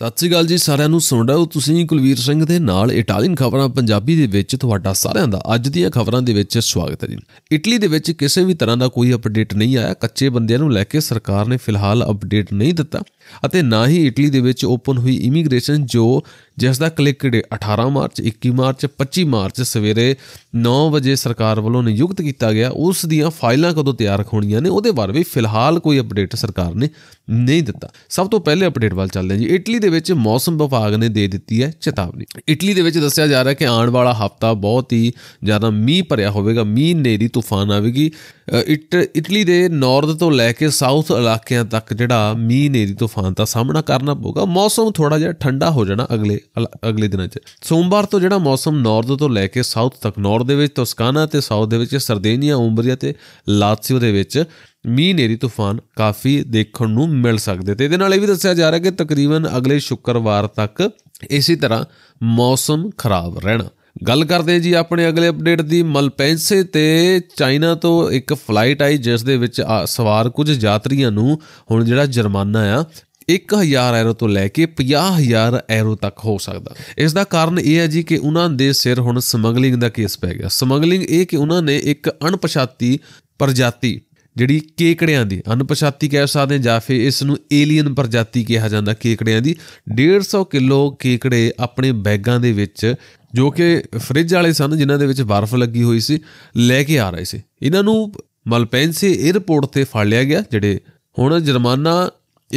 ਸਤਿ ਸ੍ਰੀ ਅਕਾਲ ਜੀ ਸਾਰਿਆਂ ਨੂੰ ਸੁਣ ਰਹੇ ਹੋ ਤੁਸੀਂ ਕੁਲਵੀਰ ਸਿੰਘ ਦੇ ਨਾਲ ਇਟਾਲੀਅਨ ਖਬਰਾਂ ਪੰਜਾਬੀ ਦੇ ਵਿੱਚ ਤੁਹਾਡਾ ਸਾਰਿਆਂ ਦਾ ਅੱਜ ਦੀਆਂ ਖਬਰਾਂ ਦੇ ਵਿੱਚ ਸਵਾਗਤ ਹੈ ਜੀ ਇਟਲੀ ਦੇ ਵਿੱਚ ਕਿਸੇ ਵੀ ਤਰ੍ਹਾਂ ਦਾ ਕੋਈ ਅਪਡੇਟ ਨਹੀਂ ਆਇਆ ਕੱਚੇ ਬੰਦਿਆਂ ਨੂੰ ਲੈ ਕੇ ਸਰਕਾਰ ਨੇ ਫਿਲਹਾਲ ਅਪਡੇਟ ਨਹੀਂ ਦਿੱਤਾ ਅਤੇ ਨਾ ਹੀ ਇਟਲੀ ਦੇ ਵਿੱਚ ਓਪਨ ਹੋਈ ਇਮੀਗ੍ਰੇਸ਼ਨ ਜੋ ਜਿਸ ਦਾ ਕਲਿੱਕ 18 ਮਾਰਚ 21 ਮਾਰਚ 25 ਮਾਰਚ ਸਵੇਰੇ 9 ਵਜੇ ਸਰਕਾਰ ਵੱਲੋਂ ਨਿਯੁਕਤ ਕੀਤਾ ਗਿਆ ਉਸ ਦੀਆਂ ਫਾਈਲਾਂ ਕਦੋਂ ਤਿਆਰ ਹੋਣੀਆਂ ਨੇ ਉਹਦੇ ਬਾਰੇ ਵੀ ਫਿਲਹਾਲ ਕੋਈ ਅਪਡੇਟ ਸਰਕਾਰ ਨੇ ਨਹੀਂ ਦਿੱਤਾ ਸਭ ਤੋਂ ਪਹਿਲੇ ਅਪਡੇਟ ਵੱਲ ਚੱਲਦੇ ਹਾਂ ਜੀ ਇਟਲੀ ਦੇ ਵਿੱਚ ਮੌਸਮ ਵਿਭਾਗ ਨੇ ਦੇ ਦਿੱਤੀ ਹੈ ਚੇਤਾਵਨੀ ਇਟਲੀ ਦੇ ਵਿੱਚ ਦੱਸਿਆ ਜਾ ਰਿਹਾ ਕਿ ਆਉਣ ਵਾਲਾ ਹਫ਼ਤਾ ਬਹੁਤ ਹੀ ਜ਼ਿਆਦਾ ਮੀਂਹ ਭਰਿਆ ਹੋਵੇਗਾ ਮੀਂਹ ਨੇਰੀ ਤੂਫਾਨ ਆਵੇਗੀ ਇਟਲੀ ਦੇ ਨਾਰਥ ਤੋਂ ਲੈ ਕੇ ਸਾਊਥ ਇਲਾਕਿਆਂ ਤੱਕ ਜਿਹੜਾ ਮੀਂਹ ਨੇਰੀ ਤੂਫਾਨ ਦਾ ਸਾਹਮਣਾ ਕਰਨਾ ਪਊਗਾ ਮੌਸਮ ਥੋੜਾ ਜਿਹਾ ਠੰਡਾ ਹੋ ਜਾਣਾ ਅਗਲੇ ਅਗਲੇ ਦਿਨਾਂ 'ਚ ਸੋਮਵਾਰ ਤੋਂ ਜਿਹੜਾ ਮੌਸਮ ਨਾਰਥ ਤੋਂ ਲੈ ਕੇ ਸਾਊਥ ਤੱਕ ਨਾਰਥ ਦੇ ਵਿੱਚ ਤੋਸਕਾਨਾ ਤੇ ਸਾਊਥ ਦੇ ਵਿੱਚ ਸਰਦੇਨੀਆ ਉਮਬਰੀਆ ਤੇ ਲਾਤਸੀਓ ਦੇ ਵਿੱਚ ਮੀਂਹ ਨੇਰੀ ਤੂਫਾਨ ਕਾਫੀ ਦੇਖਣ ਨੂੰ ਮਿਲ ਸਕਦੇ ਤੇ ਇਹਦੇ ਨਾਲ ਇਹ ਵੀ ਦੱਸਿਆ ਜਾ ਰਿਹਾ ਕਿ ਤਕਰੀਬਨ ਅਗਲੇ ਸ਼ੁੱਕਰਵਾਰ ਤੱਕ ਇਸੇ ਤਰ੍ਹਾਂ ਮੌਸਮ ਖਰਾਬ ਰਹਿਣਾ ਗੱਲ ਕਰਦੇ ਜੀ ਆਪਣੇ ਅਗਲੇ ਅਪਡੇਟ ਦੀ ਮਲਪੈਂਸੇ ਤੇ ਚਾਈਨਾ ਤੋਂ ਇੱਕ ਫਲਾਈਟ ਆਈ ਜਿਸ ਦੇ ਵਿੱਚ ਸਵਾਰ ਕੁਝ ਯਾਤਰੀਆਂ ਨੂੰ ਹੁਣ ਜਿਹੜਾ ਜੁਰਮਾਨਾ ਆ 1000 ਐਰੋ ਤੋਂ ਲੈ ਕੇ 50000 ਐਰੋ ਤੱਕ ਹੋ ਸਕਦਾ ਇਸ ਦਾ ਕਾਰਨ ਇਹ ਹੈ ਜੀ ਕਿ ਉਹਨਾਂ ਦੇ ਸਿਰ ਹੁਣ ਸਮਗਲਿੰਗ ਦਾ ਕੇਸ ਪੈ ਗਿਆ ਸਮਗਲਿੰਗ ਇਹ ਕਿ ਉਹਨਾਂ ਨੇ ਇੱਕ ਅਣਪਛਾਤੀ ਪ੍ਰਜਾਤੀ ਜਿਹੜੀ ਕੇਕੜਿਆਂ ਦੀ ਅਣਪਛਾਤੀ ਕਹਿ ਸਕਦੇ ਹਾਂ ਜਾਂ ਫਿਰ ਇਸ ਨੂੰ ਏਲੀਅਨ ਪ੍ਰਜਾਤੀ ਕਿਹਾ ਜਾਂਦਾ ਕੇਕੜਿਆਂ ਦੀ 150 ਕਿਲੋ ਕੇਕੜੇ ਆਪਣੇ ਬੈਗਾਂ ਦੇ ਵਿੱਚ ਜੋ ਕਿ ਫ੍ਰਿਜ ਵਾਲੇ ਸਨ ਜਿਨ੍ਹਾਂ ਦੇ ਵਿੱਚ ਬਰਫ਼ ਲੱਗੀ ਹੋਈ ਸੀ ਲੈ ਕੇ ਆ ਰਹੇ ਸੀ ਇਹਨਾਂ ਨੂੰ ਮਲਪੈਂਸੀ 에어ਪੋਰਟ ਤੇ ਫੜ ਲਿਆ ਗਿਆ ਜਿਹੜੇ ਹੁਣ ਜਰਮਾਨਾ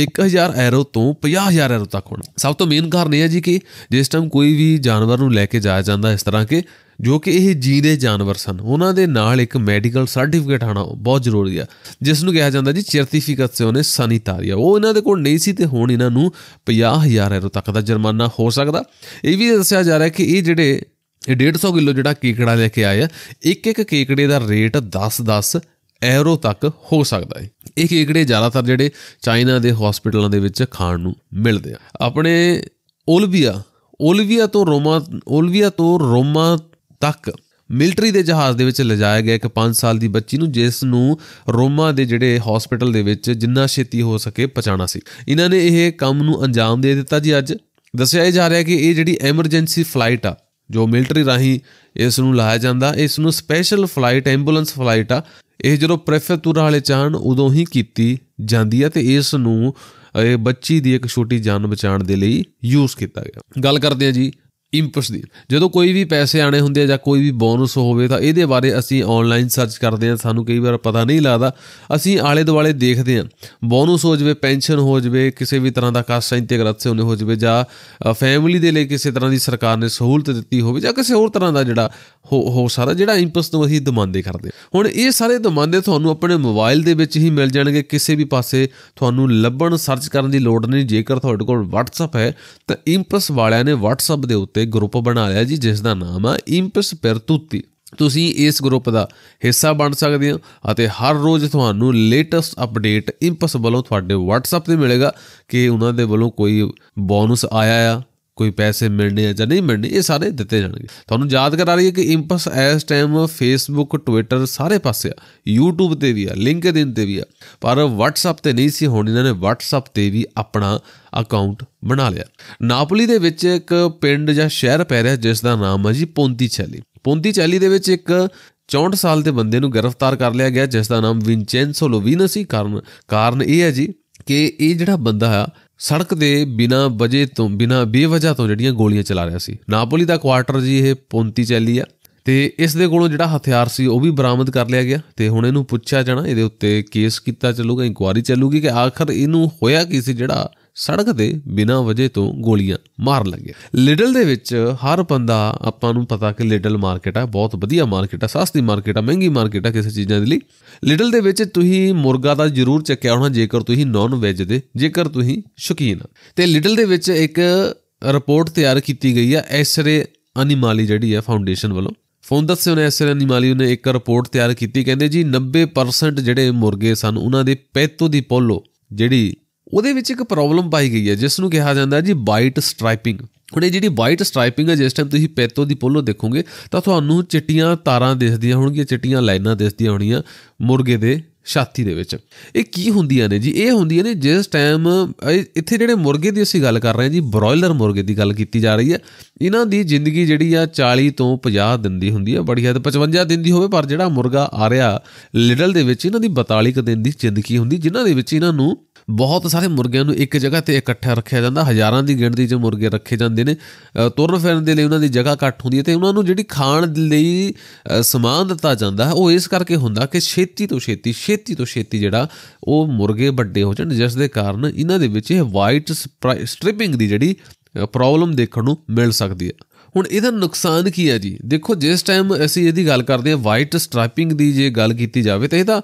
1000 ਐਰੋ ਤੋਂ 50000 ਐਰੋ ਤੱਕ ਹੋਣਾ ਸਭ ਤੋਂ ਮੇਨ ਕਾਰਨ ਇਹ ਹੈ ਜੀ ਕਿ ਜਿਸ ਟਾਈਮ ਕੋਈ ਵੀ ਜਾਨਵਰ ਨੂੰ ਲੈ ਕੇ ਜਾਇਆ ਜਾਂਦਾ ਇਸ ਤਰ੍ਹਾਂ ਕਿ ਜੋ ਕਿ ਇਹ ਜੀਂਦੇ ਜਾਨਵਰ ਸਨ ਉਹਨਾਂ ਦੇ ਨਾਲ ਇੱਕ ਮੈਡੀਕਲ ਸਰਟੀਫਿਕੇਟ ਆਣਾ ਬਹੁਤ ਜ਼ਰੂਰੀ ਆ ਜਿਸ ਨੂੰ ਕਿਹਾ ਜਾਂਦਾ ਜੀ ਸਰਟੀਫਿਕੇਸ਼ਨ ਸੈਨੀਟਾਰੀਆ ਉਹ ਇਹਨਾਂ ਦੇ ਕੋਲ ਨਹੀਂ ਸੀ ਤੇ ਹੁਣ ਇਹਨਾਂ ਨੂੰ 50000 ਐਰੋ ਤੱਕ ਦਾ ਜੁਰਮਾਨਾ ਹੋ ਸਕਦਾ ਇਹ ਵੀ ਦੱਸਿਆ ਜਾ ਰਿਹਾ ਹੈ ਕਿ ਇਹ ਜਿਹੜੇ ਇਹ 150 ਕਿਲੋ ਜਿਹੜਾ ਕੀਕੜਾ ਲੈ ਕੇ ਆ ਇੱਕ ਇੱਕ ਕੀਕੜੇ ਦਾ ਰੇਟ 10 10 ਐਰੋ ਤੱਕ ਹੋ ਸਕਦਾ ਹੈ ਇਹ ਕੇਕੜੇ ਜ਼ਿਆਦਾਤਰ ਜਿਹੜੇ ਚਾਈਨਾ ਦੇ ਹਸਪੀਟਲਾਂ ਦੇ ਵਿੱਚ ਖਾਣ ਨੂੰ ਮਿਲਦੇ ਆ ਆਪਣੇ ਓਲਵੀਆ ਓਲਵੀਆ ਤੋਂ ਰੋਮਾ ਓਲਵੀਆ ਤੋਂ ਰੋਮਾ ਤੱਕ ਮਿਲਟਰੀ ਦੇ ਜਹਾਜ਼ ਦੇ ਵਿੱਚ ਲਿਜਾਇਆ ਗਿਆ ਇੱਕ 5 ਸਾਲ ਦੀ ਬੱਚੀ ਨੂੰ ਜਿਸ ਨੂੰ ਰੋਮਾ ਦੇ ਜਿਹੜੇ ਹਸਪੀਟਲ ਦੇ ਵਿੱਚ ਜਿੰਨਾ ਛੇਤੀ ਹੋ ਸਕੇ ਪਹੁੰਚਾਣਾ ਸੀ ਇਹਨਾਂ ਨੇ ਇਹ ਕੰਮ ਨੂੰ ਅੰਜਾਮ ਦੇ ਦਿੱਤਾ ਜੀ ਅੱਜ ਦੱਸਿਆ ਜਾ ਰਿਹਾ ਕਿ ਇਹ ਜਿਹੜੀ ਐਮਰਜੈਂਸੀ ਫਲਾਈਟ ਆ ਜੋ ਮਿਲਟਰੀ ਰਾਹੀਂ ਇਸ ਨੂੰ ਲਾਇਆ ਜਾਂਦਾ ਇਸ ਨੂੰ ਸਪੈਸ਼ਲ ਫਲਾਈਟ ਐਂਬੂਲੈਂਸ ਫਲਾਈਟ ਆ ਇਹ ਜਦੋਂ ਪ੍ਰੈਫੇਤੂਰਾ ਵਾਲੇ ਚਾਹਣ ਉਦੋਂ ਹੀ ਕੀਤੀ ਜਾਂਦੀ ਹੈ ਤੇ ਇਸ ਨੂੰ ਇਹ ਬੱਚੀ ਦੀ ਇੱਕ ਛੋਟੀ ਜਾਨ ਬਚਾਉਣ ਦੇ ਲਈ ਯੂਜ਼ ਕੀਤਾ ਗਿਆ ਗੱਲ ਕਰਦੇ ਆ ਜੀ ਇਨਪੁਟਸ ਦੀ ਜਦੋਂ ਕੋਈ ਵੀ ਪੈਸੇ ਆਣੇ ਹੁੰਦੇ ਆ ਜਾਂ ਕੋਈ ਵੀ ਬੋਨਸ ਹੋਵੇ ਤਾਂ ਇਹਦੇ ਬਾਰੇ ਅਸੀਂ ਆਨਲਾਈਨ ਸਰਚ ਕਰਦੇ ਆ ਸਾਨੂੰ ਕਈ ਵਾਰ ਪਤਾ ਨਹੀਂ ਲੱਗਦਾ ਅਸੀਂ ਆਲੇ ਦੁਆਲੇ ਦੇਖਦੇ ਆ ਬੋਨਸ ਹੋ ਜਵੇ ਪੈਨਸ਼ਨ ਹੋ ਜਵੇ ਕਿਸੇ ਵੀ ਤਰ੍ਹਾਂ ਦਾ ਕਾਸਾ ਇੰਤੇਗ੍ਰਾਸੇ ਉਹਨੇ ਹੋ ਜਵੇ ਜਾਂ ਫੈਮਿਲੀ ਦੇ ਲਈ ਕਿਸੇ ਤਰ੍ਹਾਂ ਦੀ ਸਰਕਾਰ ਨੇ ਸਹੂਲਤ ਦਿੱਤੀ ਹੋਵੇ ਜਾਂ ਕਿਸੇ ਹੋਰ ਤਰ੍ਹਾਂ ਦਾ ਜਿਹੜਾ ਹੋ ਸਾਰਾ ਜਿਹੜਾ ਇੰਪਸ ਨੂੰ ਅਸੀਂ ਦਮਾਂਦੇ ਕਰਦੇ ਹੁਣ ਇਹ ਸਾਰੇ ਦਮਾਂਦੇ ਤੁਹਾਨੂੰ ਆਪਣੇ ਮੋਬਾਈਲ ਦੇ ਵਿੱਚ ਹੀ ਮਿਲ ਜਾਣਗੇ ਕਿਸੇ ਵੀ ਪਾਸੇ ਤੁਹਾਨੂੰ ਲੱਭਣ ਸਰਚ ਕਰਨ ਦੀ ਲੋੜ ਨਹੀਂ ਜੇਕਰ ਤੁਹਾਡੇ ਕੋਲ WhatsApp ਹੈ ਤਾਂ ਇੰਪਸ ਵਾਲਿਆਂ ਨੇ WhatsApp ਦੇ ਉੱਤੇ ਤੇ ਗਰੁੱਪ ਬਣਾ ਲਿਆ ਜੀ ਜਿਸ ਦਾ ਨਾਮ ਆ ਇੰਪਸ ਪਰਤੂਤੀ ਤੁਸੀਂ ਇਸ ਗਰੁੱਪ ਦਾ ਹਿੱਸਾ ਬਣ ਸਕਦੇ ਹੋ ਅਤੇ ਹਰ ਰੋਜ਼ ਤੁਹਾਨੂੰ ਲੇਟੈਸਟ ਅਪਡੇਟ ਇੰਪਸ ਵੱਲੋਂ ਤੁਹਾਡੇ WhatsApp ਤੇ ਮਿਲੇਗਾ ਕਿ ਉਹਨਾਂ ਦੇ ਵੱਲੋਂ ਕੋਈ ਬੋਨਸ ਆਇਆ ਆ ਕੋਈ ਪੈਸੇ ਮਿਲਣੇ ਆ ਜਾਂ ਨਹੀਂ ਮਿਲਣੇ ਇਹ ਸਾਰੇ ਦਿੱਤੇ ਜਾਣਗੇ ਤੁਹਾਨੂੰ ਯਾਦ ਕਰਾ ਰਹੀ ਹੈ ਕਿ ਇੰਪਸ ਐਸ ਟਾਈਮ ਫੇਸਬੁੱਕ ਟਵਿੱਟਰ ਸਾਰੇ ਪਾਸੇ ਆ YouTube ਤੇ ਵੀ ਆ ਲਿੰਕਡਇਨ ਤੇ ਵੀ ਆ ਪਰ WhatsApp ਤੇ ਨਹੀਂ ਸੀ ਹੁਣ ਇਹਨਾਂ ਨੇ WhatsApp ਤੇ ਵੀ ਆਪਣਾ ਅਕਾਊਂਟ ਬਣਾ ਲਿਆ ਨਾਪੋਲੀ ਦੇ ਵਿੱਚ ਇੱਕ ਪਿੰਡ ਜਾਂ ਸ਼ਹਿਰ ਪੈ ਰਿਹਾ ਜਿਸ ਦਾ ਨਾਮ ਹੈ ਜੀ ਪੋਂਤੀਚੈਲੀ ਪੋਂਤੀਚੈਲੀ ਦੇ ਵਿੱਚ ਇੱਕ 64 ਸਾਲ ਦੇ ਬੰਦੇ ਨੂੰ ਗ੍ਰਿਫਤਾਰ ਕਰ ਲਿਆ ਗਿਆ ਜਿਸ ਦਾ ਨਾਮ ਵਿਨਚੈਂਸੋ ਲੋਵੀਨਸੀ ਸੀ ਕਾਰਨ ਕਾਰਨ ਇਹ ਹੈ ਜੀ ਕਿ ਇਹ ਜਿਹੜਾ ਬੰਦਾ ਆ ਸੜਕ ਦੇ ਬਿਨਾ ਵਜੇ ਤੋਂ ਬਿਨਾ ਬੇਵਜ੍ਹਾ ਤੋਂ ਜਿਹੜੀਆਂ ਗੋਲੀਆਂ ਚਲਾ ਰਿਹਾ ਸੀ ਨਾਪੋਲੀ ਦਾ ਕੁਆਰਟਰ ਜੀ ਇਹ ਪੋਂਤੀ ਚੈਲੀ ਆ ਤੇ ਇਸ ਦੇ ਕੋਲੋਂ ਜਿਹੜਾ ਹਥਿਆਰ ਸੀ ਉਹ ਵੀ ਬਰਾਮਦ ਕਰ ਲਿਆ ਗਿਆ ਤੇ ਹੁਣ ਇਹਨੂੰ ਪੁੱਛਿਆ ਜਾਣਾ ਇਹਦੇ ਉੱਤੇ ਕੇਸ ਕੀਤਾ ਚੱਲੂਗਾ ਇਨਕੁਆਰੀ ਚੱਲੂਗੀ ਕਿ ਆਖਰ ਇਹਨੂੰ ਹੋਇਆ ਕੀ ਸੀ ਜਿਹੜਾ ਸੜਕ ਦੇ ਬਿਨਾ ਵਜੇ ਤੋਂ ਗੋਲੀਆਂ ਮਾਰਨ ਲੱਗੇ ਲਿਡਲ ਦੇ ਵਿੱਚ ਹਰ ਬੰਦਾ ਆਪਾਂ ਨੂੰ ਪਤਾ ਕਿ ਲਿਡਲ ਮਾਰਕੀਟ ਆ ਬਹੁਤ ਵਧੀਆ ਮਾਰਕੀਟ ਆ ਸਸਤੀ ਮਾਰਕੀਟ ਆ ਮਹਿੰਗੀ ਮਾਰਕੀਟ ਆ ਕਿਸੇ ਚੀਜ਼ਾਂ ਦੇ ਲਈ ਲਿਡਲ ਦੇ ਵਿੱਚ ਤੁਸੀਂ ਮੁਰਗਾ ਦਾ ਜ਼ਰੂਰ ਚੱਕਿਆ ਹੋਣਾ ਜੇਕਰ ਤੁਸੀਂ ਨਾਨ ਵੈਜ ਦੇ ਜੇਕਰ ਤੁਸੀਂ ਸ਼ੌਕੀਨ ਤੇ ਲਿਡਲ ਦੇ ਵਿੱਚ ਇੱਕ ਰਿਪੋਰਟ ਤਿਆਰ ਕੀਤੀ ਗਈ ਆ ਐਸਰੇ ਅਨਿਮਾਲੀ ਜਿਹੜੀ ਆ ਫਾਊਂਡੇਸ਼ਨ ਵੱਲੋਂ ਫੋਨ ਫੌਂਦਸ ਨੇ ਐਸਰੇ ਨਿਮਾਲੀ ਨੇ ਇੱਕ ਰਿਪੋਰਟ ਤਿਆਰ ਕੀਤੀ ਕਹਿੰਦੇ ਜੀ 90% ਜਿਹੜੇ ਮੁਰਗੇ ਸਨ ਉਹਨਾਂ ਦੇ ਪੈਤੋ ਦੀ ਪੋਲੋ ਜਿਹੜੀ ਉਹਦੇ ਵਿੱਚ ਇੱਕ ਪ੍ਰੋਬਲਮ ਪਾਈ ਗਈ ਹੈ ਜਿਸ ਨੂੰ ਕਿਹਾ ਜਾਂਦਾ ਹੈ ਜੀ ਵਾਈਟ ਸਟ੍ਰਾਈਪਿੰਗ ਹੁਣ ਇਹ ਜਿਹੜੀ ਵਾਈਟ ਸਟ੍ਰਾਈਪਿੰਗ ਹੈ ਜਿਸ ਟਾਈਮ ਤੁਸੀਂ ਪੈਤੋ ਦੀ ਪੋਲੋ ਦੇਖੋਗੇ ਤਾਂ ਤੁਹਾਨੂੰ ਚਿੱਟੀਆਂ ਤਾਰਾਂ ਦਿਸਦੀਆਂ ਹੋਣਗੀਆਂ ਚਿੱਟੀਆਂ ਲਾਈਨਾਂ ਦਿਸਦੀਆਂ ਹੋਣੀਆਂ ਮੁਰਗੇ ਦੇ ਛਾਤੀ ਦੇ ਵਿੱਚ ਇਹ ਕੀ ਹੁੰਦੀਆਂ ਨੇ ਜੀ ਇਹ ਹੁੰਦੀਆਂ ਨੇ ਜਿਸ ਟਾਈਮ ਇੱਥੇ ਜਿਹੜੇ ਮੁਰਗੇ ਦੀ ਅਸੀਂ ਗੱਲ ਕਰ ਰਹੇ ਹਾਂ ਜੀ ਬ੍ਰੋਇਲਰ ਮੁਰਗੇ ਦੀ ਗੱਲ ਕੀਤੀ ਜਾ ਰਹੀ ਹੈ ਇਹਨਾਂ ਦੀ ਜ਼ਿੰਦਗੀ ਜਿਹੜੀ ਆ 40 ਤੋਂ 50 ਦਿਨ ਦੀ ਹੁੰਦੀ ਹੈ ਬੜੀ ਹੱਦ 55 ਦਿਨ ਦੀ ਹੋਵੇ ਪਰ ਜਿਹੜਾ ਮੁਰਗਾ ਆ ਰਿਹਾ ਲਿਡਲ ਦੇ ਵਿੱਚ ਇਹਨਾਂ ਦੀ 42 ਦਿਨ ਦੀ ਜ਼ਿੰਦਗੀ ਹੁੰਦੀ ਜਿਨ੍ਹਾਂ ਦੇ ਵਿੱਚ ਇਹਨਾਂ ਨੂੰ ਬਹੁਤ ਸਾਰੇ ਮੁਰਗਿਆਂ ਨੂੰ ਇੱਕ ਜਗ੍ਹਾ ਤੇ ਇਕੱਠਾ ਰੱਖਿਆ ਜਾਂਦਾ ਹਜ਼ਾਰਾਂ ਦੀ ਗਿਣਤੀ 'ਚ ਮੁਰਗੇ ਰੱਖੇ ਜਾਂਦੇ ਨੇ ਤੁਰਨ ਫਿਰਨ ਦੇ ਲਈ ਉਹਨਾਂ ਦੀ ਜਗ੍ਹਾ ਘੱਟ ਹੁੰਦੀ ਹੈ ਤੇ ਉਹਨਾਂ ਨੂੰ ਜਿਹੜੀ ਖਾਣ ਲਈ ਸਮਾਨ ਦਿੱਤਾ ਜਾਂਦਾ ਹੈ ਉਹ ਇਸ ਕਰਕੇ ਹੁੰਦਾ ਕਿ ਛੇਤੀ ਤੋਂ ਛੇਤੀ ਛੇਤੀ ਤੋਂ ਛੇਤੀ ਜਿਹੜਾ ਉਹ ਮੁਰਗੇ ਵੱਡੇ ਹੋ ਜਾਣ ਜਿਸ ਦੇ ਕਾਰਨ ਇਹਨਾਂ ਦੇ ਵਿੱਚ ਇਹ ਵਾਈਟ ਸਟ੍ਰਿਪਿੰਗ ਦੀ ਜਿਹੜੀ ਪ੍ਰੋਬਲਮ ਦੇਖਣ ਨੂੰ ਮਿਲ ਸਕਦੀ ਹੈ ਹੁਣ ਇਹਦਾ ਨੁਕਸਾਨ ਕੀ ਹੈ ਜੀ ਦੇਖੋ ਜਿਸ ਟਾਈਮ ਅਸੀਂ ਇਹਦੀ ਗੱਲ ਕਰਦੇ ਹਾਂ ਵਾਈਟ ਸਟ੍ਰਾਈਪਿੰਗ ਦੀ ਜੇ ਗੱਲ ਕੀਤੀ ਜਾਵੇ ਤਾਂ ਇਹਦਾ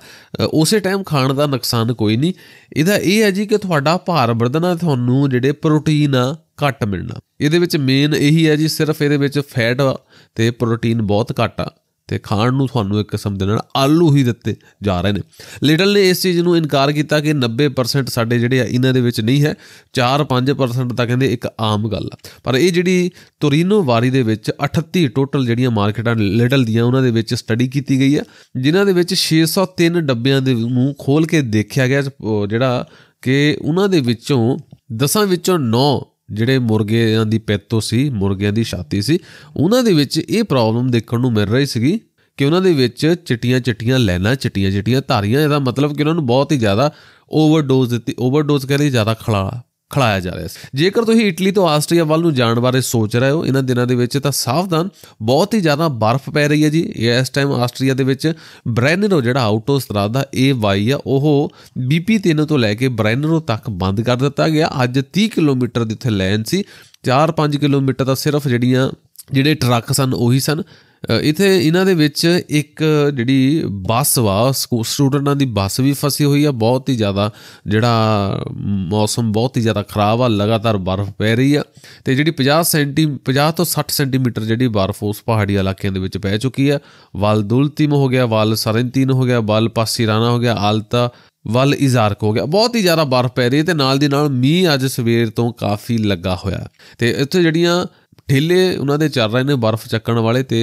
ਉਸੇ ਟਾਈਮ ਖਾਣ ਦਾ ਨੁਕਸਾਨ ਕੋਈ ਨਹੀਂ ਇਹਦਾ ਇਹ ਹੈ ਜੀ ਕਿ ਤੁਹਾਡਾ ਭਾਰ ਵਧਣਾ ਤੁਹਾਨੂੰ ਜਿਹੜੇ ਪ੍ਰੋਟੀਨ ਆ ਘੱਟ ਮਿਲਣਾ ਇਹਦੇ ਵਿੱਚ ਮੇਨ ਇਹੀ ਹੈ ਜੀ ਸਿਰਫ ਇਹਦੇ ਵਿੱਚ ਫੈਟ ਤੇ ਪ੍ਰੋਟੀਨ ਬਹੁਤ ਘੱਟ ਆ ਤੇ ਖਾਣ ਨੂੰ ਤੁਹਾਨੂੰ ਇੱਕ ਕਿਸਮ ਦੇ ਨਾਲ ਆਲੂ ਹੀ ਦਿੱਤੇ ਜਾ ਰਹੇ ਨੇ ਲਿਟਲ ਨੇ ਇਸ ਚੀਜ਼ ਨੂੰ ਇਨਕਾਰ ਕੀਤਾ ਕਿ 90% ਸਾਡੇ ਜਿਹੜੇ ਆ ਇਹਨਾਂ ਦੇ ਵਿੱਚ ਨਹੀਂ ਹੈ 4-5% ਤਾਂ ਕਹਿੰਦੇ ਇੱਕ ਆਮ ਗੱਲ ਆ ਪਰ ਇਹ ਜਿਹੜੀ ਤੋਰੀਨੋ ਵਾਰੀ ਦੇ ਵਿੱਚ 38 ਟੋਟਲ ਜਿਹੜੀਆਂ ਮਾਰਕੀਟਾਂ ਲਿਟਲ ਦੀਆਂ ਉਹਨਾਂ ਦੇ ਵਿੱਚ ਸਟੱਡੀ ਕੀਤੀ ਗਈ ਆ ਜਿਨ੍ਹਾਂ ਦੇ ਵਿੱਚ 603 ਡੱਬਿਆਂ ਦੇ ਨੂੰ ਖੋਲ ਕੇ ਦੇਖਿਆ ਗਿਆ ਜਿਹੜਾ ਕਿ ਉਹਨਾਂ ਦੇ ਵਿੱਚੋਂ ਦਸਾਂ ਵਿੱਚੋਂ 9 ਜਿਹੜੇ ਮੁਰਗਿਆਂ ਦੀ ਪੈਤੋ ਸੀ ਮੁਰਗਿਆਂ ਦੀ ਛਾਤੀ ਸੀ ਉਹਨਾਂ ਦੇ ਵਿੱਚ ਇਹ ਪ੍ਰੋਬਲਮ ਦੇਖਣ ਨੂੰ ਮਿਲ ਰਹੀ ਸੀਗੀ ਕਿ ਉਹਨਾਂ ਦੇ ਵਿੱਚ ਚਿੱਟੀਆਂ ਚਿੱਟੀਆਂ ਲੈਣਾ ਚਿੱਟੀਆਂ ਚਿੱਟੀਆਂ ਧਾਰੀਆਂ ਇਹਦਾ ਮਤਲਬ ਕਿ ਉਹਨਾਂ ਨੂੰ ਬਹੁਤ ਹੀ ਜ਼ਿਆਦਾ ਓਵਰਡੋਜ਼ ਦਿੱਤੀ ਓਵਰਡੋਜ਼ ਕਰੀ ਜ਼ਿਆਦਾ ਖਲਾ ਖੜਾਇਆ ਜਾ ਰਿਹਾ ਸੀ ਜੇਕਰ ਤੁਸੀਂ ਇਟਲੀ ਤੋਂ ਆਸਟਰੀਆ ਵੱਲ ਨੂੰ ਜਾਣ ਬਾਰੇ ਸੋਚ ਰਹੇ ਹੋ ਇਹਨਾਂ ਦਿਨਾਂ ਦੇ ਵਿੱਚ ਤਾਂ ਸਾਵਧਾਨ ਬਹੁਤ ਹੀ ਜ਼ਿਆਦਾ ਬਰਫ਼ ਪੈ ਰਹੀ ਹੈ ਜੀ ਇਸ ਟਾਈਮ ਆਸਟਰੀਆ ਦੇ ਵਿੱਚ ਬ੍ਰੈਨਰੋ ਜਿਹੜਾ ਆਟੋਸਟਰਾਦ ਦਾ ਏ ਆ ਉਹ BP3 ਤੋਂ ਲੈ ਕੇ ਬ੍ਰੈਨਰੋ ਤੱਕ ਬੰਦ ਕਰ ਦਿੱਤਾ ਗਿਆ ਅੱਜ 30 ਕਿਲੋਮੀਟਰ ਦੀ ਉੱਥੇ ਲੈਨ ਸੀ 4-5 ਕਿਲੋਮੀਟਰ ਤਾਂ ਸਿਰਫ ਜਿਹੜੀਆਂ ਜਿਹੜੇ ਟਰੱਕ ਸਨ ਉਹੀ ਸਨ ਇਥੇ ਇਹਨਾਂ ਦੇ ਵਿੱਚ ਇੱਕ ਜਿਹੜੀ ਬੱਸ ਵਾ ਸਟੂਡੈਂਟਾਂ ਦੀ ਬੱਸ ਵੀ ਫਸੀ ਹੋਈ ਆ ਬਹੁਤ ਹੀ ਜ਼ਿਆਦਾ ਜਿਹੜਾ ਮੌਸਮ ਬਹੁਤ ਹੀ ਜ਼ਿਆਦਾ ਖਰਾਬ ਆ ਲਗਾਤਾਰ ਬਰਫ਼ ਪੈ ਰਹੀ ਆ ਤੇ ਜਿਹੜੀ 50 ਸੈਂਟੀ 50 ਤੋਂ 60 ਸੈਂਟੀਮੀਟਰ ਜਿਹੜੀ ਬਰਫ਼ ਉਸ ਪਹਾੜੀ ਇਲਾਕਿਆਂ ਦੇ ਵਿੱਚ ਪੈ ਚੁੱਕੀ ਆ ਵਾਲ ਦੁਲਤੀਮ ਹੋ ਗਿਆ ਵਾਲ ਸਰੈਂਤੀਨ ਹੋ ਗਿਆ ਵਾਲ ਪਾਸੀਰਾਨਾ ਹੋ ਗਿਆ ਆਲਤਾ ਵਾਲ ਇਜ਼ਾਰਕ ਹੋ ਗਿਆ ਬਹੁਤ ਹੀ ਜ਼ਿਆਦਾ ਬਰਫ਼ ਪੈ ਰਹੀ ਤੇ ਨਾਲ ਦੀ ਨਾਲ ਮੀਂਹ ਅੱਜ ਸਵੇਰ ਤੋਂ ਕਾਫੀ ਲੱਗਾ ਹੋਇਆ ਤੇ ਇੱਥੇ ਜਿਹੜੀਆਂ ਢੇਲੇ ਉਹਨਾਂ ਦੇ ਚੱਲ ਰਹੇ ਨੇ ਬਰਫ਼ ਚੱਕਣ ਵਾਲੇ ਤੇ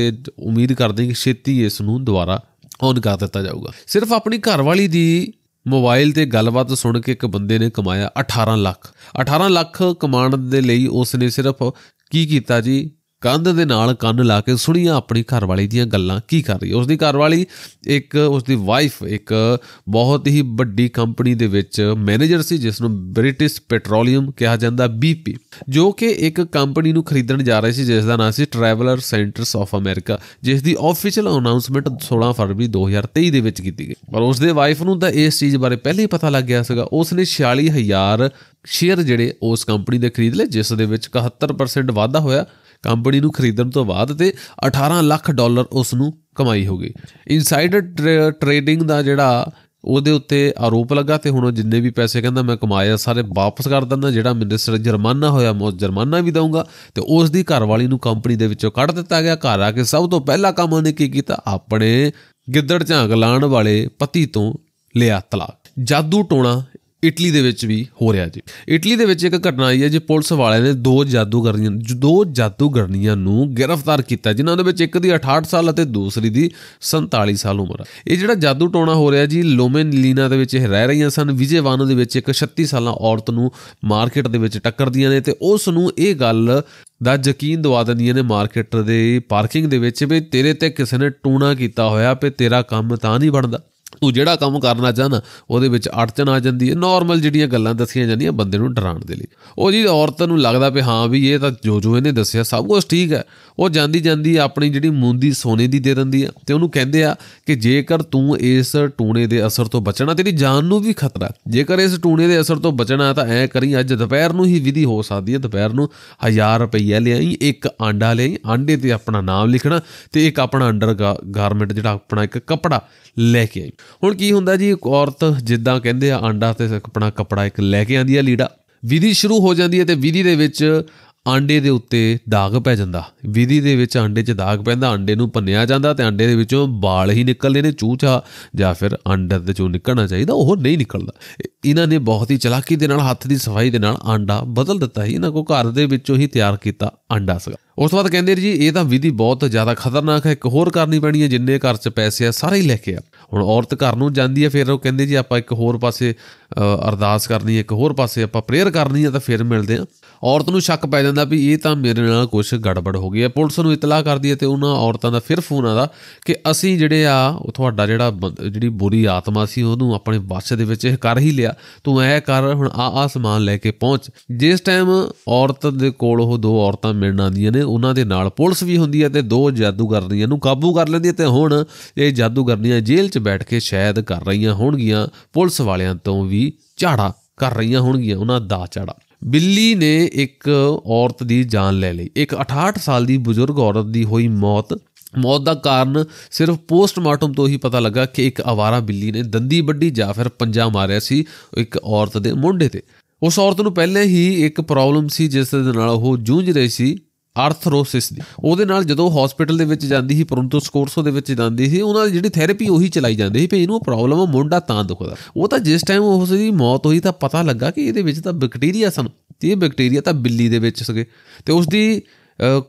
ਉਮੀਦ ਕਰਦੇ ਕਿ ਛੇਤੀ ਇਸ ਨੂੰ ਦੁਬਾਰਾ ਔਨ ਕਰ ਦਿੱਤਾ ਜਾਊਗਾ ਸਿਰਫ ਆਪਣੀ ਘਰਵਾਲੀ ਦੀ ਮੋਬਾਈਲ ਤੇ ਗੱਲਬਾਤ ਸੁਣ ਕੇ ਇੱਕ ਬੰਦੇ ਨੇ ਕਮਾਇਆ 18 ਲੱਖ 18 ਲੱਖ ਕਮਾਉਣ ਦੇ ਲਈ ਉਸ ਨੇ ਸਿਰਫ ਕੀ ਕੀਤਾ ਜੀ ਕੰਧ ਦੇ ਨਾਲ ਕੰਨ ਲਾ ਕੇ ਸੁਣੀਆਂ ਆਪਣੀ ਘਰਵਾਲੀ ਦੀਆਂ ਗੱਲਾਂ ਕੀ ਕਰ ਰਹੀ ਉਸ ਦੀ ਘਰਵਾਲੀ ਇੱਕ ਉਸ ਦੀ ਵਾਈਫ ਇੱਕ ਬਹੁਤ ਹੀ ਵੱਡੀ ਕੰਪਨੀ ਦੇ ਵਿੱਚ ਮੈਨੇਜਰ ਸੀ ਜਿਸ ਨੂੰ ਬ੍ਰਿਟਿਸ਼ ਪੈਟਰੋਲੀਅਮ ਕਿਹਾ ਜਾਂਦਾ ਬੀਪੀ ਜੋ ਕਿ ਇੱਕ ਕੰਪਨੀ ਨੂੰ ਖਰੀਦਣ ਜਾ ਰਹੀ ਸੀ ਜਿਸ ਦਾ ਨਾਮ ਸੀ ਟਰੈਵਲਰ ਸੈਂਟਰਸ ਆਫ ਅਮਰੀਕਾ ਜਿਸ ਦੀ ਆਫੀਸ਼ੀਅਲ ਅਨਾਉਂਸਮੈਂਟ 16 ਫਰਵਰੀ 2023 ਦੇ ਵਿੱਚ ਕੀਤੀ ਗਈ ਪਰ ਉਸ ਦੇ ਵਾਈਫ ਨੂੰ ਤਾਂ ਇਸ ਚੀਜ਼ ਬਾਰੇ ਪਹਿਲਾਂ ਹੀ ਪਤਾ ਲੱਗ ਗਿਆ ਸੀਗਾ ਉਸ ਨੇ 46000 ਸ਼ੇਅਰ ਜਿਹੜੇ ਉਸ ਕੰਪਨੀ ਦੇ ਖਰੀਦ ਲਏ ਜਿਸ ਦੇ ਵਿੱਚ 71% ਵਾਧਾ ਹੋਇਆ ਕੰਪਨੀ ਨੂੰ ਖਰੀਦਣ ਤੋਂ ਬਾਅਦ ਤੇ 18 ਲੱਖ ਡਾਲਰ ਉਸ ਨੂੰ ਕਮਾਈ ਹੋ ਗਈ ਇਨਸਾਈਡਰ ਟ੍ਰੇਡਿੰਗ ਦਾ ਜਿਹੜਾ ਉਹਦੇ ਉੱਤੇ ਆਰੋਪ ਲੱਗਾ ਤੇ ਹੁਣ ਜਿੰਨੇ ਵੀ ਪੈਸੇ ਕਹਿੰਦਾ ਮੈਂ ਕਮਾਇਆ ਸਾਰੇ ਵਾਪਸ ਕਰ ਦਿੰਦਾ ਜਿਹੜਾ ਮਿਨਿਸਟਰ ਜੁਰਮਾਨਾ ਹੋਇਆ ਮੈਂ ਜੁਰਮਾਨਾ ਵੀ ਦਊਂਗਾ ਤੇ ਉਸ ਦੀ ਘਰਵਾਲੀ ਨੂੰ ਕੰਪਨੀ ਦੇ ਵਿੱਚੋਂ ਕੱਢ ਦਿੱਤਾ ਗਿਆ ਘਰ ਆ ਕੇ ਸਭ ਤੋਂ ਪਹਿਲਾ ਕੰਮ ਉਹਨੇ ਕੀ ਕੀਤਾ ਆਪਣੇ ਗਿੱਦੜ ਝਾਂਗ ਲਾਣ ਵਾਲੇ ਪਤੀ ਤੋਂ ਲਿਆ ਤਲਾਕ ਜਾਦੂ ਟੋਣਾ ਇਟਲੀ ਦੇ ਵਿੱਚ ਵੀ ਹੋ ਰਿਹਾ ਜੀ ਇਟਲੀ ਦੇ ਵਿੱਚ ਇੱਕ ਘਟਨਾ ਆਈ ਹੈ ਜੇ ਪੁਲਿਸ ਵਾਲਿਆਂ ਨੇ ਦੋ ਜਾਦੂਗਰਨੀਆਂ ਦੋ ਜਾਦੂਗਰਨੀਆਂ ਨੂੰ ਗ੍ਰਿਫਤਾਰ ਕੀਤਾ ਜਿਨ੍ਹਾਂ ਦੇ ਵਿੱਚ ਇੱਕ ਦੀ 68 ਸਾਲ ਅਤੇ ਦੂਸਰੀ ਦੀ 47 ਸਾਲ ਉਮਰ ਹੈ ਇਹ ਜਿਹੜਾ ਜਾਦੂ ਟੋਣਾ ਹੋ ਰਿਹਾ ਜੀ ਲੋਮੇਨ ਲੀਨਾ ਦੇ ਵਿੱਚ ਇਹ ਰਹਿ ਰਹੀਆਂ ਸਨ ਵਿਜੇਵਾਨੋ ਦੇ ਵਿੱਚ ਇੱਕ 36 ਸਾਲਾਂ ਔਰਤ ਨੂੰ ਮਾਰਕੀਟ ਦੇ ਵਿੱਚ ਟੱਕਰਦੀਆਂ ਨੇ ਤੇ ਉਸ ਨੂੰ ਇਹ ਗੱਲ ਦਾ ਯਕੀਨ ਦਵਾ ਦਿੰਦੀਆਂ ਨੇ ਮਾਰਕੀਟ ਦੇ ਪਾਰਕਿੰਗ ਦੇ ਵਿੱਚ ਵੀ ਤੇਰੇ ਤੇ ਕਿਸੇ ਨੇ ਟੂਣਾ ਕੀਤਾ ਹੋਇਆ ਤੇ ਤੇਰਾ ਕੰਮ ਤਾਂ ਨਹੀਂ ਬਣਦਾ ਤੂੰ ਜਿਹੜਾ ਕੰਮ ਕਰਨਾ ਚਾਹਨਾ ਉਹਦੇ ਵਿੱਚ ਅੜਚਣ ਆ ਜਾਂਦੀ ਹੈ ਨਾਰਮਲ ਜਿਹੜੀਆਂ ਗੱਲਾਂ ਦੱਸੀਆਂ ਜਾਂਦੀਆਂ ਬੰਦੇ ਨੂੰ ਡਰਾਉਣ ਦੇ ਲਈ ਉਹ ਜੀ ਔਰਤ ਨੂੰ ਲੱਗਦਾ ਵੀ ਹਾਂ ਵੀ ਇਹ ਤਾਂ ਜੋ ਜੋ ਇਹਨੇ ਦੱਸਿਆ ਸਭ ਕੁਝ ਠੀਕ ਹੈ ਉਹ ਜਾਂਦੀ ਜਾਂਦੀ ਆਪਣੀ ਜਿਹੜੀ ਮੁੰਦੀ ਸੋਨੇ ਦੀ ਦੇ ਦਿੰਦੀ ਹੈ ਤੇ ਉਹਨੂੰ ਕਹਿੰਦੇ ਆ ਕਿ ਜੇਕਰ ਤੂੰ ਇਸ ਟੂਣੇ ਦੇ ਅਸਰ ਤੋਂ ਬਚਣਾ ਤੇਰੀ ਜਾਨ ਨੂੰ ਵੀ ਖਤਰਾ ਜੇਕਰ ਇਸ ਟੂਣੇ ਦੇ ਅਸਰ ਤੋਂ ਬਚਣਾ ਤਾਂ ਐ ਕਰੀ ਅੱਜ ਦੁਪਹਿਰ ਨੂੰ ਹੀ ਵਿਧੀ ਹੋ ਸਕਦੀ ਹੈ ਦੁਪਹਿਰ ਨੂੰ 1000 ਰੁਪਈਆ ਲਿਆਈ ਇੱਕ ਆਂਡਾ ਲਿਆਈ ਆਂਡੇ ਤੇ ਆਪਣਾ ਨਾਮ ਲਿਖਣਾ ਤੇ ਇੱਕ ਆਪਣਾ ਅੰਡਰ ਗਾਰਮੈਂਟ ਜਿਹੜਾ ਆਪਣਾ ਇੱਕ ਕਪੜਾ ਲੈ ਕੇ ਆਈ ਹੁਣ ਕੀ ਹੁੰਦਾ ਜੀ ਇੱਕ ਔਰਤ ਜਿੱਦਾਂ ਕਹਿੰਦੇ ਆ ਆਂਡਾ ਤੇ ਆਪਣਾ ਕਪੜਾ ਇੱਕ ਲੈ ਕੇ ਆਂਦੀ ਆ ਲੀੜਾ ਵਿਧੀ ਸ਼ੁਰੂ ਹੋ ਜਾਂਦੀ ਹੈ ਤੇ ਵਿਧੀ ਦੇ ਵਿੱਚ ਆਂਡੇ ਦੇ ਉੱਤੇ ਦਾਗ ਪੈ ਜਾਂਦਾ ਵਿਧੀ ਦੇ ਵਿੱਚ ਆਂਡੇ 'ਚ ਦਾਗ ਪੈਂਦਾ ਆਂਡੇ ਨੂੰ ਭੰਨਿਆ ਜਾਂਦਾ ਤੇ ਆਂਡੇ ਦੇ ਵਿੱਚੋਂ ਵਾਲ ਹੀ ਨਿਕਲਦੇ ਨੇ ਚੂਚਾ ਜਾਂ ਫਿਰ ਅੰਡਰ ਦੇ ਚੋਂ ਨਿਕਲਣਾ ਚਾਹੀਦਾ ਉਹ ਨਹੀਂ ਨਿਕਲਦਾ ਇਹਨਾਂ ਨੇ ਬਹੁਤ ਹੀ ਚਲਾਕੀ ਦੇ ਨਾਲ ਹੱਥ ਦੀ ਸਫਾਈ ਦੇ ਨਾਲ ਆਂਡਾ ਬਦਲ ਦਿੱਤਾ ਹੀ ਇਹਨਾਂ ਕੋ ਘਰ ਦੇ ਵਿੱਚੋਂ ਹੀ ਤਿਆਰ ਕੀਤਾ ਆਂਡਾ ਸੀਗਾ ਉਸ ਤੋਂ ਬਾਅਦ ਕਹਿੰਦੇ ਜੀ ਇਹ ਤਾਂ ਵਿਧੀ ਬਹੁਤ ਜ਼ਿਆਦਾ ਖਤਰਨਾਕ ਹੈ ਇੱਕ ਹੋਰ ਕਰਨੀ ਪੈਣੀ ਹੈ ਜਿੰਨੇ ਘਰ 'ਚ ਪੈਸੇ ਆ ਸਾਰੇ ਹੀ ਲੈ ਕੇ ਆ ਹੁਣ ਔਰਤ ਘਰ ਨੂੰ ਜਾਂਦੀ ਹੈ ਫਿਰ ਉਹ ਕਹਿੰਦੇ ਜੀ ਆਪਾਂ ਇੱਕ ਹੋਰ ਪਾਸੇ ਅਰਦਾਸ ਕਰਨੀ ਹੈ ਇੱਕ ਹੋਰ ਪਾਸੇ ਆਪਾਂ ਪ੍ਰੇਅਰ ਕਰਨੀ ਹੈ ਤਾਂ ਫਿਰ ਮਿਲਦੇ ਆ ਔਰਤ ਨੂੰ ਸ਼ੱਕ ਪੈ ਜਾਂਦਾ ਵੀ ਇਹ ਤਾਂ ਮੇਰੇ ਨਾਲ ਕੁਝ ਗੜਬੜ ਹੋ ਗਈ ਹੈ ਪੁਲਿਸ ਨੂੰ ਇਤਲਾਹ ਕਰਦੀ ਹੈ ਤੇ ਉਹਨਾਂ ਔਰਤਾਂ ਦਾ ਫਿਰ ਫੋਨ ਆਦਾ ਕਿ ਅਸੀਂ ਜਿਹੜੇ ਆ ਉਹ ਤੁਹਾਡਾ ਜਿਹੜਾ ਜਿਹੜੀ ਬੁਰੀ ਆਤਮਾ ਸੀ ਉਹਨੂੰ ਆਪਣੇ ਵਸ ਦੇ ਵਿੱਚ ਇਹ ਕਰ ਹੀ ਲਿਆ ਤੂੰ ਐ ਕਰ ਹੁਣ ਆ ਆ ਸਮਾਨ ਲੈ ਕੇ ਪਹੁੰਚ ਜਿਸ ਟਾਈਮ ਔਰਤ ਦੇ ਕੋਲ ਉਹ ਦੋ ਔਰਤਾਂ ਮਿਲਣ ਆਉਂਦੀਆਂ ਨੇ ਉਹਨਾਂ ਦੇ ਨਾਲ ਪੁਲਿਸ ਵੀ ਹੁੰਦੀ ਹੈ ਤੇ ਦੋ ਜਾਦੂਗਰਨੀਆਂ ਨੂੰ ਕਾਬੂ ਕਰ ਲੈਂਦੀ ਹੈ ਤੇ ਹੁਣ ਇਹ ਜਾਦੂਗਰਨੀਆਂ ਜੇਲ੍ਹ 'ਚ ਬੈਠ ਕੇ ਸ਼ਾਇਦ ਕਰ ਰਹੀਆਂ ਹੋਣਗੀਆਂ ਪੁਲਿਸ ਵਾਲਿਆਂ ਤੋਂ ਵੀ ਝਾੜਾ ਕਰ ਰਹੀਆਂ ਹੋਣਗੀਆਂ ਉਹਨਾਂ ਦਾ ਝਾੜਾ ਬਿੱਲੀ ਨੇ ਇੱਕ ਔਰਤ ਦੀ ਜਾਨ ਲੈ ਲਈ ਇੱਕ 68 ਸਾਲ ਦੀ ਬਜ਼ੁਰਗ ਔਰਤ ਦੀ ਹੋਈ ਮੌਤ ਮੌਤ ਦਾ ਕਾਰਨ ਸਿਰਫ ਪੋਸਟਮਾਰਟਮ ਤੋਂ ਹੀ ਪਤਾ ਲੱਗਾ ਕਿ ਇੱਕ ਆਵਾਰਾ ਬਿੱਲੀ ਨੇ ਦੰਦੀ ਵੱਡੀ ਜਾਂ ਫਿਰ ਪੰਜਾ ਮਾਰਿਆ ਸੀ ਇੱਕ ਔਰਤ ਦੇ ਮੁੰਡੇ ਤੇ ਉਸ ਔਰਤ ਨੂੰ ਪਹਿਲਾਂ ਹੀ ਇੱਕ ਪ੍ਰੋਬਲਮ ਸੀ ਜਿਸ ਦੇ ਨਾਲ ਉਹ ਜੂਝ ਰਹੀ ਸੀ ਆਰਥਰੋਸਿਸ ਦੀ ਉਹਦੇ ਨਾਲ ਜਦੋਂ ਹਸਪੀਟਲ ਦੇ ਵਿੱਚ ਜਾਂਦੀ ਸੀ ਪਰੰਤੂ ਸਕੋਰਸੋ ਦੇ ਵਿੱਚ ਜਾਂਦੀ ਸੀ ਉਹਨਾਂ ਦੀ ਜਿਹੜੀ ਥੈਰੇਪੀ ਉਹੀ ਚਲਾਈ ਜਾਂਦੀ ਸੀ ਭਈ ਇਹਨੂੰ ਪ੍ਰੋਬਲਮ ਆ ਮੁੰਡਾ ਤਾਂ ਦੁਖਦਾ ਉਹ ਤਾਂ ਜਿਸ ਟਾਈਮ ਉਸ ਦੀ ਮੌਤ ਹੋਈ ਤਾਂ ਪਤਾ ਲੱਗਾ ਕਿ ਇਹਦੇ ਵਿੱਚ ਤਾਂ ਬੈਕਟੀਰੀਆ ਸਨ ਤੇ ਇਹ ਬੈਕਟੀਰੀਆ ਤਾਂ ਬਿੱਲੀ ਦੇ ਵਿੱਚ ਸਗੇ ਤੇ ਉਸ ਦੀ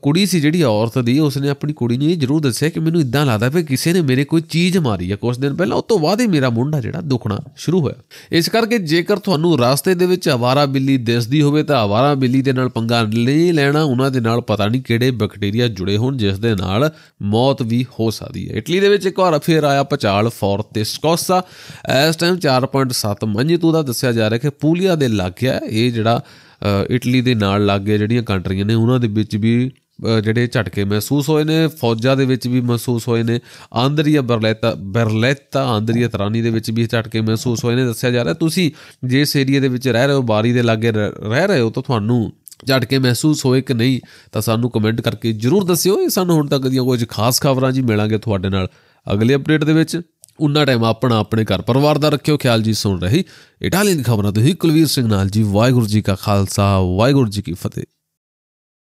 ਕੁੜੀ ਸੀ ਜਿਹੜੀ ਔਰਤ ਦੀ ਉਸਨੇ ਆਪਣੀ ਕੁੜੀ ਨੂੰ ਇਹ ਜ਼ਰੂਰ ਦੱਸਿਆ ਕਿ ਮੈਨੂੰ ਇਦਾਂ ਲੱਗਦਾ ਵੀ ਕਿਸੇ ਨੇ ਮੇਰੇ ਕੋਈ ਚੀਜ਼ ਮਾਰੀ ਹੈ ਕੁਝ ਦਿਨ ਪਹਿਲਾਂ ਉਸ ਤੋਂ ਬਾਅਦ ਹੀ ਮੇਰਾ ਮੁੰਡਾ ਜਿਹੜਾ ਦੁਖਣਾ ਸ਼ੁਰੂ ਹੋਇਆ ਇਸ ਕਰਕੇ ਜੇਕਰ ਤੁਹਾਨੂੰ ਰਾਸਤੇ ਦੇ ਵਿੱਚ ਆਵਾਰਾ ਬਿੱਲੀ ਦਿਸਦੀ ਹੋਵੇ ਤਾਂ ਆਵਾਰਾ ਬਿੱਲੀ ਦੇ ਨਾਲ ਪੰਗਾ ਨਹੀਂ ਲੈਣਾ ਉਹਨਾਂ ਦੇ ਨਾਲ ਪਤਾ ਨਹੀਂ ਕਿਹੜੇ ਬੈਕਟੀਰੀਆ ਜੁੜੇ ਹੋਣ ਜਿਸ ਦੇ ਨਾਲ ਮੌਤ ਵੀ ਹੋ ਸਕਦੀ ਹੈ ਇਟਲੀ ਦੇ ਵਿੱਚ ਇੱਕ ਵਾਰ ਫੇਰ ਆਇਆ ਪਚਾਲ ਫੋਰ ਤੇ ਸਕੋਸਾ ਇਸ ਟਾਈਮ 4.7 ਤੋਂ ਦਾ ਦੱਸਿਆ ਜਾ ਰਿਹਾ ਕਿ ਪੂਲੀਆ ਦੇ ਲੱਗਿਆ ਇਹ ਜਿਹੜਾ ਇਟਲੀ ਦੇ ਨਾਲ ਲੱਗੇ ਜਿਹੜੀਆਂ ਕੰਟਰੀਆਂ ਨੇ ਉਹਨਾਂ ਦੇ ਵਿੱਚ ਵੀ ਜਿਹੜੇ ਝਟਕੇ ਮਹਿਸੂਸ ਹੋਏ ਨੇ ਫੌਜਾਂ ਦੇ ਵਿੱਚ ਵੀ ਮਹਿਸੂਸ ਹੋਏ ਨੇ ਆਂਦਰੀਆ ਬਰਲੇਤਾ ਬਰਲੇਤਾ ਆਂਦਰੀਆ ਤਰਾਨੀ ਦੇ ਵਿੱਚ ਵੀ ਝਟਕੇ ਮਹਿਸੂਸ ਹੋਏ ਨੇ ਦੱਸਿਆ ਜਾ ਰਿਹਾ ਤੁਸੀਂ ਜਿਸ ਏਰੀਆ ਦੇ ਵਿੱਚ ਰਹਿ ਰਹੇ ਹੋ ਬਾਰੀ ਦੇ ਲਾਗੇ ਰਹਿ ਰਹੇ ਹੋ ਤਾਂ ਤੁਹਾਨੂੰ ਝਟਕੇ ਮਹਿਸੂਸ ਹੋਏ ਕਿ ਨਹੀਂ ਤਾਂ ਸਾਨੂੰ ਕਮੈਂਟ ਕਰਕੇ ਜਰੂਰ ਦੱਸਿਓ ਇਹ ਸਾਨੂੰ ਹੁਣ ਤੱਕ ਦੀਆਂ ਕੁਝ ਖਾਸ ਖਬਰਾਂ ਜੀ ਮਿਲਾਂਗੇ ਤੁਹਾਡੇ ਨਾਲ ਅਗਲੇ ਅਪਡੇਟ ਦੇ ਵਿੱਚ ਉਨਾ ਟਾਈਮ ਆਪਣਾ ਆਪਣੇ ਘਰ ਪਰਿਵਾਰ ਦਾ ਰੱਖਿਓ ਖਿਆਲ ਜੀ ਸੁਣ ਰਹੀ ਇਟਾਲੀਅਨ ਖਬਰਾਂ ਤੋਂ ਹੀ ਕੁਲਵੀਰ ਸਿੰਘ ਨਾਲ ਜੀ ਵਾਹਿਗੁਰੂ ਜੀ ਕਾ ਖਾਲਸਾ ਵਾਹਿਗੁਰੂ ਜੀ ਕੀ ਫਤਿਹ